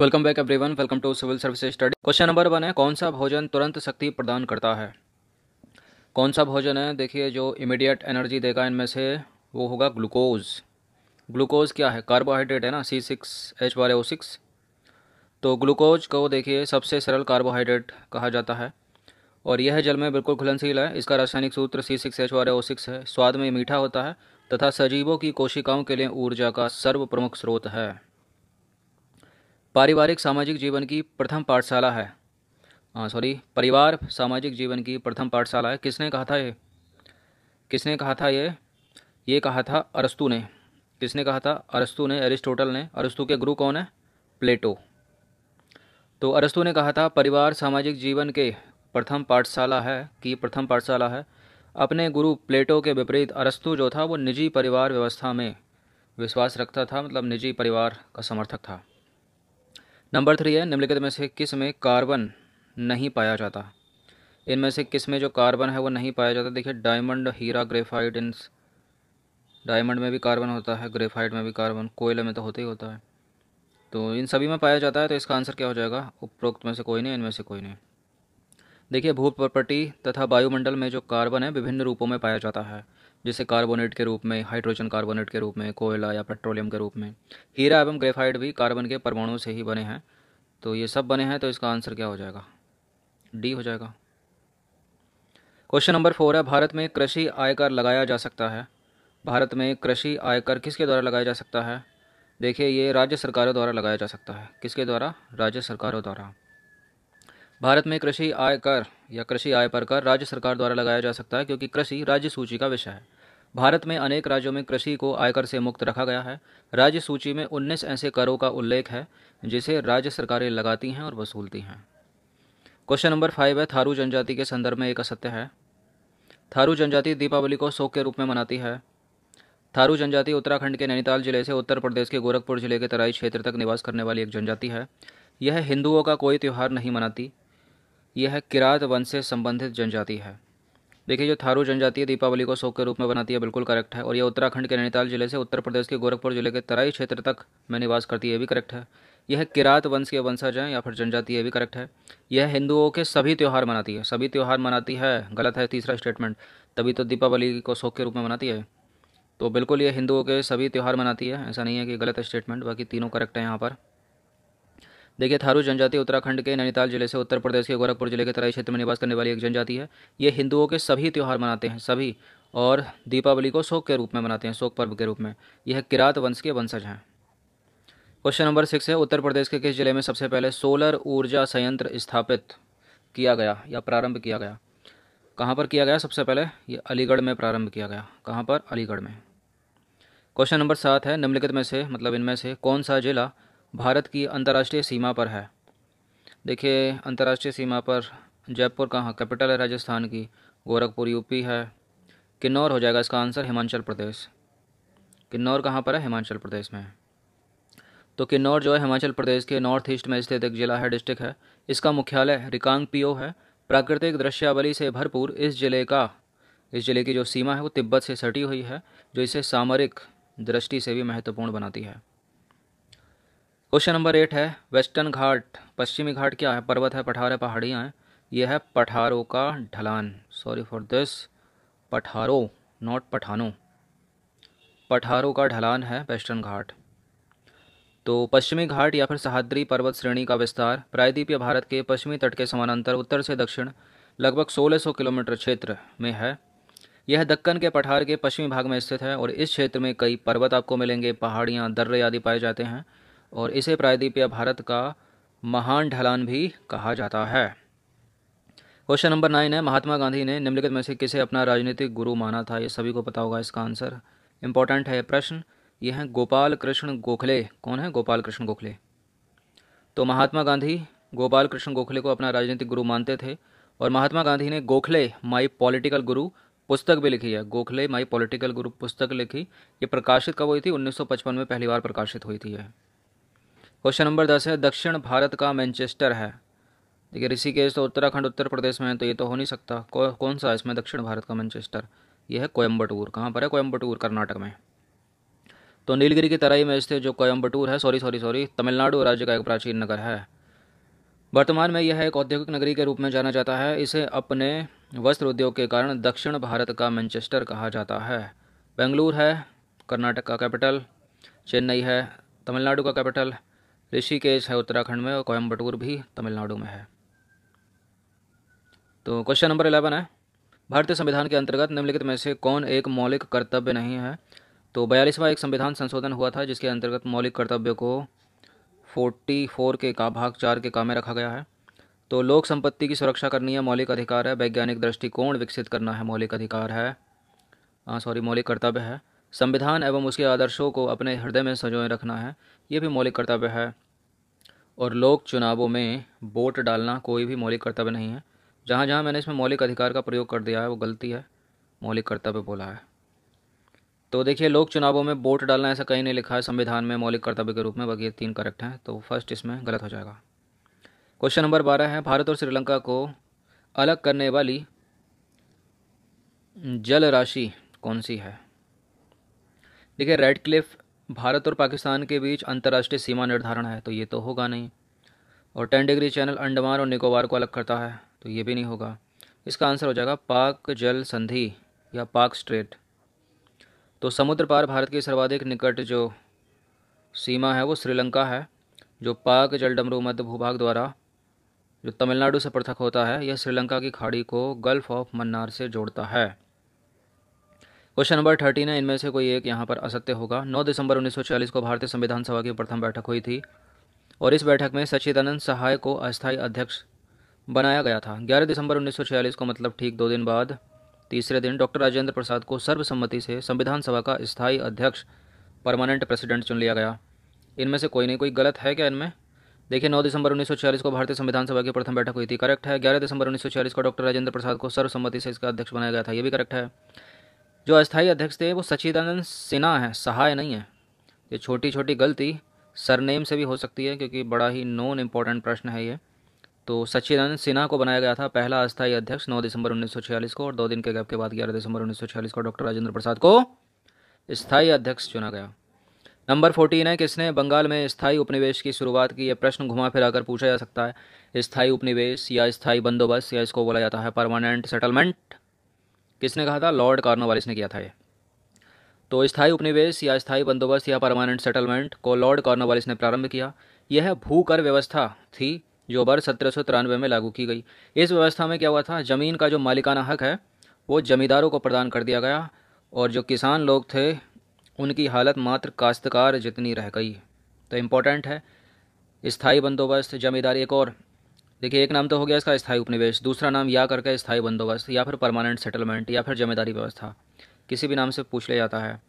welcome back everyone welcome to civil service study question number one है कौन सा भोजन तुरंत शक्ति प्रदान करता है कौन सा भोजन है देखिए जो इमीडिएट एनर्जी देगा इनमें से वो होगा ग्लूकोज ग्लूकोज क्या है कार्बोहाइड्रेट है ना सी सिक्स एच वाले ओ सिक्स तो ग्लूकोज को देखिए सबसे सरल कार्बोहाइड्रेट कहा जाता है और यह जल में बिल्कुल घुलनशील है इसका रासायनिक सूत्र सी सिक्स एच वाले ओ सिक्स है स्वाद में मीठा होता है तथा सजीवों की कोशिकाओं के लिए ऊर्जा का सर्व प्रमुख स्रोत है पारिवारिक सामाजिक जीवन की प्रथम पाठशाला है सॉरी हाँ, परिवार सामाजिक जीवन की प्रथम पाठशाला है किसने कहा था ये किसने कहा था ये ये कहा था अरस्तु ने किसने कहा था अरस्तु ने एरिस्टोटल ने अरस्तु के गुरु कौन है प्लेटो तो अरस्तु ने कहा था परिवार सामाजिक जीवन के प्रथम पाठशाला है कि प्रथम पाठशाला है अपने गुरु प्लेटो के विपरीत अरस्तु जो था वो निजी परिवार व्यवस्था में विश्वास रखता था मतलब निजी परिवार का समर्थक था नंबर थ्री है निम्नलिखित में से किस में कार्बन नहीं पाया जाता इनमें से किस में जो कार्बन है वो नहीं पाया जाता देखिए डायमंड हीरा ग्रेफाइड इन डायमंड में भी कार्बन होता है ग्रेफाइड में भी कार्बन कोयले में तो होता ही होता है तो इन सभी में पाया जाता है तो इसका आंसर क्या हो जाएगा उपरोक्त में से कोई नहीं इनमें से कोई नहीं देखिए भू प्रॉपर्टी तथा वायुमंडल में जो कार्बन है विभिन्न रूपों में पाया जाता है जैसे कार्बोनेट के रूप में हाइड्रोजन कार्बोनेट के रूप में कोयला या पेट्रोलियम के रूप में हीरा एवं ग्रेफाइट भी कार्बन के परमाणु से ही बने हैं तो ये सब बने हैं तो इसका आंसर क्या हो जाएगा डी हो जाएगा क्वेश्चन नंबर फोर है भारत में कृषि आयकर लगाया जा सकता है भारत में कृषि आयकर किसके द्वारा लगाया जा सकता है देखिए ये राज्य सरकारों द्वारा लगाया जा सकता है किसके द्वारा राज्य सरकारों द्वारा भारत में कृषि आयकर या कृषि आय पर कर राज्य सरकार द्वारा लगाया जा सकता है क्योंकि कृषि राज्य सूची का विषय है भारत में अनेक राज्यों में कृषि को आयकर से मुक्त रखा गया है राज्य सूची में उन्नीस ऐसे करों का उल्लेख है जिसे राज्य सरकारें लगाती हैं और वसूलती हैं क्वेश्चन नंबर फाइव है थारू जनजाति के संदर्भ में एक असत्य है थारू जनजाति दीपावली को शोक के रूप में मनाती है थारू जनजाति उत्तराखंड के नैनीताल जिले से उत्तर प्रदेश के गोरखपुर जिले के तराई क्षेत्र तक निवास करने वाली एक जनजाति है यह हिंदुओं का कोई त्यौहार नहीं मनाती यह किरात वंश से संबंधित जनजाति है देखिए जो थारू जनजाति है दीपावली को शोक के रूप में बनाती है बिल्कुल करेक्ट है और यह उत्तराखंड के नैनीताल जिले से उत्तर प्रदेश के गोरखपुर जिले के तराई क्षेत्र तक में निवास करती है ये भी करेक्ट है यह किरात वंश के वंशज हैं या फिर जनजाति ये भी करेक्ट है यह हिंदुओं के सभी त्यौहार मनाती है सभी त्यौहार मनाती है गलत है तीसरा स्टेटमेंट तभी तो दीपावली को शोक के रूप में मनाती है तो बिल्कुल ये हिंदुओं के सभी त्यौहार मनाती है ऐसा नहीं है कि गलत स्टेटमेंट बाकी तीनों करेक्ट है यहाँ पर देखिए थारू जनजाति उत्तराखंड के नैनीताल जिले से उत्तर प्रदेश के गोरखपुर जिले के तराई क्षेत्र में निवास करने वाली एक जनजाति है ये हिंदुओं के सभी त्यौहार मनाते हैं सभी और दीपावली को शोक के रूप में मनाते हैं शोक पर्व के रूप में यह किरात वंश के वंशज हैं क्वेश्चन नंबर सिक्स है उत्तर प्रदेश के किस जिले में सबसे पहले सोलर ऊर्जा संयंत्र स्थापित किया गया या प्रारंभ किया गया कहाँ पर किया गया सबसे पहले ये अलीगढ़ में प्रारंभ किया गया कहाँ पर अलीगढ़ में क्वेश्चन नंबर सात है निम्नलिखित में से मतलब इनमें से कौन सा जिला भारत की अंतर्राष्ट्रीय सीमा पर है देखिए अंतर्राष्ट्रीय सीमा पर जयपुर कहाँ कैपिटल है राजस्थान की गोरखपुर यूपी है किन्नौर हो जाएगा इसका आंसर हिमाचल प्रदेश किन्नौर कहाँ पर है हिमाचल प्रदेश में तो किन्नौर जो है हिमाचल प्रदेश के नॉर्थ ईस्ट में स्थित एक जिला है डिस्ट्रिक्ट है इसका मुख्यालय रिकांग पीओ है प्राकृतिक दृश्यावली से भरपूर इस जिले का इस जिले की जो सीमा है वो तिब्बत से सटी हुई है जो इसे सामरिक दृष्टि से भी महत्वपूर्ण बनाती है क्वेश्चन नंबर एट है वेस्टर्न घाट पश्चिमी घाट क्या है पर्वत है पठार है पहाड़ियाँ हैं यह है पठारों का ढलान सॉरी फॉर दिस पठारों नॉट पठानों पठारों का ढलान है वेस्टर्न घाट तो पश्चिमी घाट या फिर सहाद्री पर्वत श्रेणी का विस्तार प्रायद्वीपीय भारत के पश्चिमी तट के समानांतर उत्तर से दक्षिण लगभग 1600 किलोमीटर क्षेत्र में है यह दक्कन के पठार के पश्चिमी भाग में स्थित है और इस क्षेत्र में कई पर्वत आपको मिलेंगे पहाड़ियाँ दर्रे आदि पाए जाते हैं और इसे प्रायद्वीपीय भारत का महान ढलान भी कहा जाता है क्वेश्चन नंबर नाइन है महात्मा गांधी ने निम्नलिखित में से किसे अपना राजनीतिक गुरु माना था ये सभी को पता होगा इसका आंसर इंपॉर्टेंट है प्रश्न ये हैं गोपाल कृष्ण गोखले कौन है गोपाल कृष्ण गोखले तो महात्मा गांधी गोपाल कृष्ण गोखले को अपना राजनीतिक गुरु मानते थे और महात्मा गांधी ने गोखले माई पॉलिटिकल गुरु पुस्तक भी लिखी है गोखले माई पॉलिटिकल गुरु पुस्तक लिखी ये प्रकाशित कब हुई थी 1955 में पहली बार प्रकाशित हुई थी है क्वेश्चन नंबर दस है दक्षिण भारत का मैनचेस्टर है देखिए ऋषिकेश तो उत्तराखंड उत्तर प्रदेश में है तो ये तो हो नहीं सकता कौ, कौन सा इसमें दक्षिण भारत का मैनचेस्टर ये है कोयम्बटूर कहाँ पर है कोयम्बटूर कर्नाटक में तो नीलगिरी की तराई में स्थित जो कोयम्बटूर है सॉरी सॉरी सॉरी तमिलनाडु राज्य का एक प्राचीन नगर है वर्तमान में यह एक औद्योगिक नगरी के रूप में जाना जाता है इसे अपने वस्त्र उद्योग के कारण दक्षिण भारत का मैनचेस्टर कहा जाता है बेंगलुरु है कर्नाटक का कैपिटल चेन्नई है तमिलनाडु का कैपिटल ऋषिकेश है उत्तराखंड में और कोयम्बटूर भी तमिलनाडु में है तो क्वेश्चन नंबर इलेवन है भारतीय संविधान के अंतर्गत निम्नलिखित में से कौन एक मौलिक कर्तव्य नहीं है तो बयालीसवा एक संविधान संशोधन हुआ था जिसके अंतर्गत मौलिक कर्तव्य को फोर्टी फोर के का भाग चार के का में रखा गया है तो लोक संपत्ति की सुरक्षा करनी है मौलिक अधिकार है वैज्ञानिक दृष्टिकोण विकसित करना है मौलिक अधिकार है सॉरी हाँ, मौलिक कर्तव्य है संविधान एवं उसके आदर्शों को अपने हृदय में सजोए रखना है ये भी मौलिक कर्तव्य है और लोक चुनावों में वोट डालना कोई भी मौलिक कर्तव्य नहीं है जहाँ जहाँ मैंने इसमें मौलिक अधिकार का प्रयोग कर दिया है वो गलती है मौलिक कर्तव्य बोला है तो देखिए लोक चुनावों में वोट डालना ऐसा कहीं नहीं लिखा है संविधान में मौलिक कर्तव्य के रूप में बाकी तीन करेक्ट हैं तो फर्स्ट इसमें गलत हो जाएगा क्वेश्चन नंबर बारह है भारत और श्रीलंका को अलग करने वाली जल राशि कौन सी है देखिए रेड क्लिफ भारत और पाकिस्तान के बीच अंतर्राष्ट्रीय सीमा निर्धारण है तो ये तो होगा नहीं और टेन डिग्री चैनल अंडमान और निकोबार को अलग करता है तो ये भी नहीं होगा इसका आंसर हो जाएगा पाक जल संधि या पाक स्ट्रेट तो समुद्र पार भारत की सर्वाधिक निकट जो सीमा है वो श्रीलंका है जो पाक जल डमरू मध्य भूभाग द्वारा जो तमिलनाडु से पृथक होता है यह श्रीलंका की खाड़ी को गल्फ ऑफ मन्नार से जोड़ता है क्वेश्चन नंबर थर्टीन है इनमें से कोई एक यहाँ पर असत्य होगा नौ दिसंबर उन्नीस को भारतीय संविधान सभा की प्रथम बैठक हुई थी और इस बैठक में सचिदानंद सहाय को अस्थायी अध्यक्ष बनाया गया था 11 दिसंबर 1946 को मतलब ठीक दो दिन बाद तीसरे दिन डॉक्टर राजेंद्र प्रसाद को सर्वसम्मति से संविधान सभा का स्थायी अध्यक्ष परमानेंट प्रेसिडेंट चुन लिया गया इनमें से कोई नहीं कोई गलत है क्या इनमें देखिए 9 दिसंबर 1946 को भारतीय संविधान सभा की प्रथम बैठक हुई थी करेक्ट है 11 दिसंबर उन्नीस को डॉक्टर राजेंद्र प्रसाद को सर्वसम्मति से इसका अध्यक्ष बनाया गया था यह भी करेक्ट है जो अस्थाई अध्यक्ष थे वो सचिदानंद सिन्हा हैं सहाय नहीं है ये छोटी छोटी गलती सरनेम से भी हो सकती है क्योंकि बड़ा ही नॉन इम्पॉर्टेंट प्रश्न है ये तो सचिदानंद सिन्हा को बनाया गया था पहला अस्थायी अध्यक्ष 9 दिसंबर 1946 को और दो दिन के गैप के बाद 11 दिसंबर 1946 को डॉक्टर राजेंद्र प्रसाद को स्थायी अध्यक्ष चुना गया नंबर फोर्टीन है किसने बंगाल में स्थायी उपनिवेश की शुरुआत की यह प्रश्न घुमा फिरा पूछा जा सकता है स्थायी उपनिवेश या स्थायी बंदोबस्त या इसको बोला जाता है परमानेंट सेटलमेंट किसने कहा था लॉर्ड कार्नोवालिस ने किया था ये तो स्थायी उपनिवेश या स्थायी बंदोबस्त या परमानेंट सेटलमेंट को लॉर्ड कार्नोवालिस ने प्रारंभ किया यह भू कर व्यवस्था थी जो वर्ष सत्रह में लागू की गई इस व्यवस्था में क्या हुआ था ज़मीन का जो मालिकाना हक है वो जमींदारों को प्रदान कर दिया गया और जो किसान लोग थे उनकी हालत मात्र काश्तकार जितनी रह गई तो इम्पोर्टेंट है स्थायी बंदोबस्त जमींदारी एक और देखिए एक नाम तो हो गया इसका स्थायी उपनिवेश दूसरा नाम या करके स्थायी बंदोबस्त या फिर परमानेंट सेटलमेंट या फिर जिम्मेदारी व्यवस्था किसी भी नाम से पूछ लिया जाता है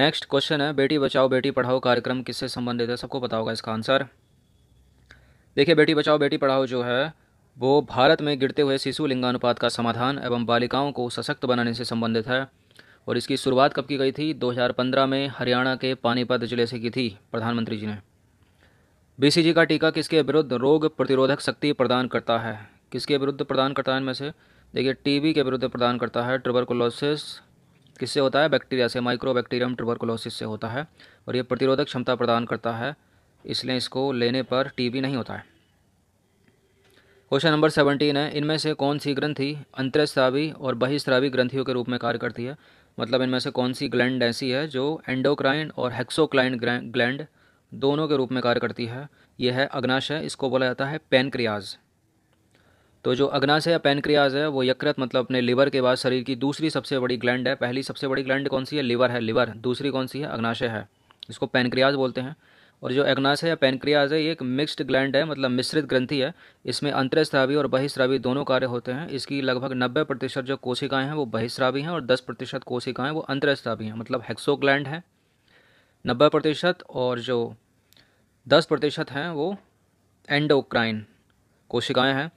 नेक्स्ट क्वेश्चन है बेटी बचाओ बेटी पढ़ाओ कार्यक्रम किससे संबंधित है सबको पता होगा इसका आंसर देखिए बेटी बचाओ बेटी पढ़ाओ जो है वो भारत में गिरते हुए शिशु लिंगानुपात का समाधान एवं बालिकाओं को सशक्त बनाने से संबंधित है और इसकी शुरुआत कब की गई थी 2015 में हरियाणा के पानीपत जिले से की थी प्रधानमंत्री जी ने बीसीजी का टीका किसके विरुद्ध रोग प्रतिरोधक शक्ति प्रदान करता है किसके विरुद्ध प्रदान करता है इनमें से देखिए टीबी के विरुद्ध प्रदान करता है ट्यूबरकुलोसिस किससे होता है बैक्टीरिया से माइक्रो बैक्टीरियम ट्यूबरकुलोसिस से होता है और यह प्रतिरोधक क्षमता प्रदान करता है इसलिए इसको लेने पर टीबी नहीं होता है क्वेश्चन नंबर सेवनटीन है इनमें से कौन सी ग्रंथि अंतरस्रावी और बहिस्रावी ग्रंथियों के रूप में कार्य करती है मतलब इनमें से कौन सी ग्लैंड ऐसी है जो एंडोक्राइन और हेक्सोक्लाइन ग्लैंड दोनों के रूप में कार्य करती है यह है अग्नाशय इसको बोला जाता है पेनक्रियाज तो जो अग्नाशय या पेनक्रियाज है वो यकृत मतलब अपने लिवर के बाद शरीर की दूसरी सबसे बड़ी ग्लैंड है पहली सबसे बड़ी ग्लैंड कौन सी है लिवर है लिवर दूसरी कौन सी है अग्नाशय है इसको पेनक्रियाज बोलते हैं और जो अग्नाशय या पेनक्रियाज है ये एक मिक्स्ड ग्लैंड है मतलब मिश्रित ग्रंथि है इसमें अंतरस्रावी और बहिस्रावी दोनों कार्य होते हैं इसकी लगभग नब्बे प्रतिशत जो कोशिकाएं हैं वो बहिस्रावी हैं और दस प्रतिशत कोशिकाएँ वो अंतरस्रावी हैं मतलब हेक्सो ग्लैंड है नब्बे प्रतिशत और जो दस प्रतिशत हैं वो एंडोक्राइन कोशिकाएं हैं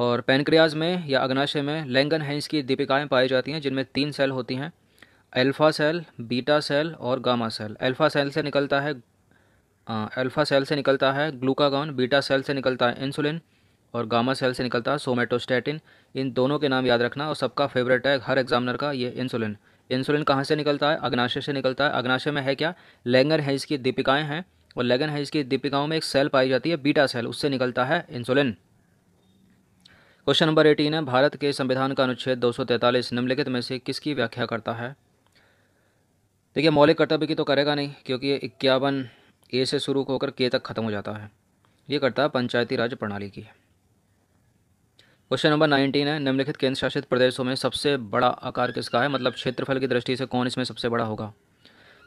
और पेनक्रियाज में या अग्नाशय में लेंगन हैंस की दीपिकाएँ पाई जाती हैं जिनमें तीन सेल होती हैं अल्फ़ा सेल बीटा सेल और गामा सेल अल्फ़ा सेल से निकलता है अल्फ़ा सेल से निकलता है ग्लूकागॉन बीटा सेल से निकलता है इंसुलिन और गामा सेल से निकलता है सोमेटोस्टेटिन इन दोनों के नाम याद रखना और सबका फेवरेट है हर एग्जामिनर का ये इंसुलिन इंसुलिन कहाँ से निकलता है अग्नाशय से निकलता है अग्नाशय में है क्या लेंगर हैंस की दीपिकाएँ हैं और लगन है इसकी दीपिकाओं में एक सेल पाई जाती है बीटा सेल उससे निकलता है इंसुलिन क्वेश्चन नंबर एटीन है भारत के संविधान का अनुच्छेद दो निम्नलिखित में से किसकी व्याख्या करता है देखिए मौलिक कर्तव्य की तो करेगा नहीं क्योंकि ये इक्यावन ए से शुरू होकर के तक खत्म हो जाता है ये करता है पंचायती राज प्रणाली की क्वेश्चन नंबर नाइनटीन है निम्नलिखित केंद्र शासित प्रदेशों में सबसे बड़ा आकार किसका है मतलब क्षेत्रफल की दृष्टि से कौन इसमें सबसे बड़ा होगा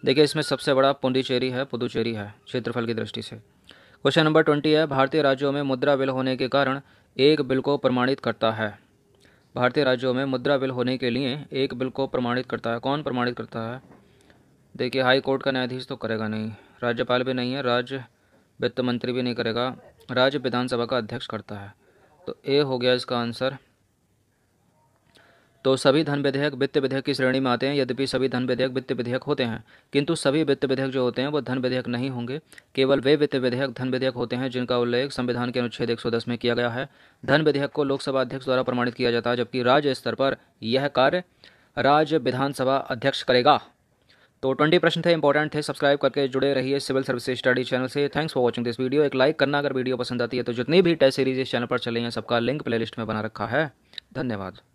देखिए इसमें सबसे बड़ा पुदुचेरी है पुदुचेरी है क्षेत्रफल की दृष्टि से क्वेश्चन नंबर ट्वेंटी है भारतीय राज्यों में मुद्रा बिल होने के कारण एक बिल को प्रमाणित करता है भारतीय राज्यों में मुद्रा बिल होने के लिए एक बिल को प्रमाणित करता है कौन प्रमाणित करता है देखिए हाई कोर्ट का न्यायाधीश तो करेगा नहीं राज्यपाल भी नहीं है राज्य वित्त मंत्री भी नहीं करेगा राज्य विधानसभा का अध्यक्ष करता है तो ए हो गया इसका आंसर तो सभी धन विधेयक वित्त विधेयक की श्रेणी में आते हैं यद्यपि सभी धन विधेयक वित्त विधेयक होते हैं किंतु सभी वित्त विधेयक जो होते हैं वो धन विधेयक नहीं होंगे केवल वे वित्त विधेयक धन विधेयक होते हैं जिनका उल्लेख संविधान के अनुच्छेद एक में किया गया है धन विधेयक को लोकसभा अध्यक्ष द्वारा प्रमाणित किया जाता है जबकि राज्य स्तर पर यह कार्य राज्य विधानसभा अध्यक्ष करेगा तो ट्वेंटी प्रश्न थे इंपॉर्टेंट थे सब्सक्राइब करके जुड़े रहिए सिविल सर्विस स्टडी चैनल से thanks for watching this video एक लाइक करना अगर वीडियो पसंद आती है तो जितनी भी टेस्ट सीरीज इस चैनल पर चले हैं सबका लिंक प्लेलिस्ट में बना रखा है धन्यवाद